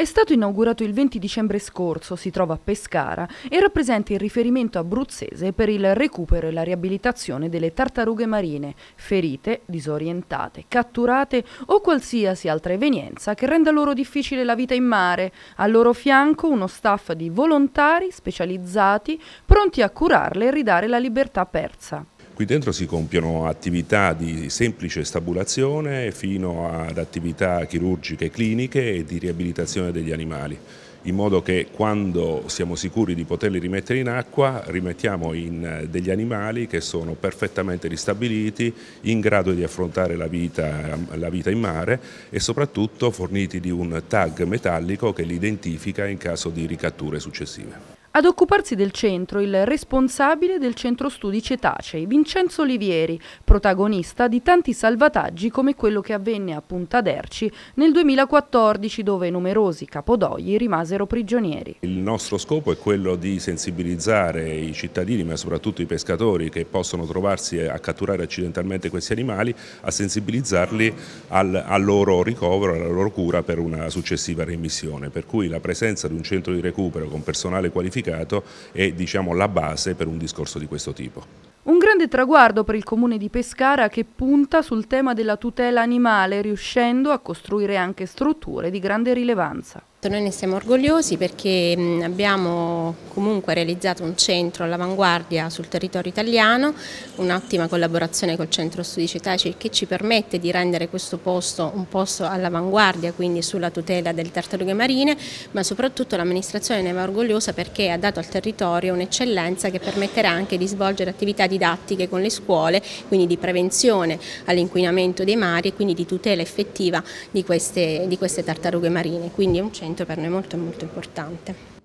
È stato inaugurato il 20 dicembre scorso, si trova a Pescara e rappresenta il riferimento abruzzese per il recupero e la riabilitazione delle tartarughe marine, ferite, disorientate, catturate o qualsiasi altra evenienza che renda loro difficile la vita in mare. Al loro fianco uno staff di volontari specializzati pronti a curarle e ridare la libertà persa. Qui dentro si compiono attività di semplice stabulazione fino ad attività chirurgiche cliniche e di riabilitazione degli animali in modo che quando siamo sicuri di poterli rimettere in acqua rimettiamo in eh, degli animali che sono perfettamente ristabiliti, in grado di affrontare la vita, la vita, in mare e soprattutto forniti di un tag metallico che li identifica in caso di ricatture successive. Ad occuparsi del centro il responsabile del centro studi Cetacei, Vincenzo Olivieri, protagonista di tanti salvataggi come quello che avvenne a Punta d'Erci nel 2014 dove numerosi capodogli rimasero prigionieri. Il nostro scopo è quello di sensibilizzare i cittadini ma soprattutto i pescatori che possono trovarsi a catturare accidentalmente questi animali a sensibilizzarli al, al loro ricovero, alla loro cura per una successiva remissione. Per cui la presenza di un centro di recupero con personale qualificato mercato è diciamo, la base per un discorso di questo tipo. Un grande traguardo per il comune di Pescara che punta sul tema della tutela animale, riuscendo a costruire anche strutture di grande rilevanza. Noi ne siamo orgogliosi perché abbiamo comunque realizzato un centro all'avanguardia sul territorio italiano, un'ottima collaborazione col Centro Studi Cetacei che ci permette di rendere questo posto un posto all'avanguardia, quindi sulla tutela delle tartarughe marine, ma soprattutto l'amministrazione ne va orgogliosa perché ha dato al territorio un'eccellenza che permetterà anche di svolgere attività di didattiche con le scuole, quindi di prevenzione all'inquinamento dei mari e quindi di tutela effettiva di queste, di queste tartarughe marine, quindi è un centro per noi molto molto importante.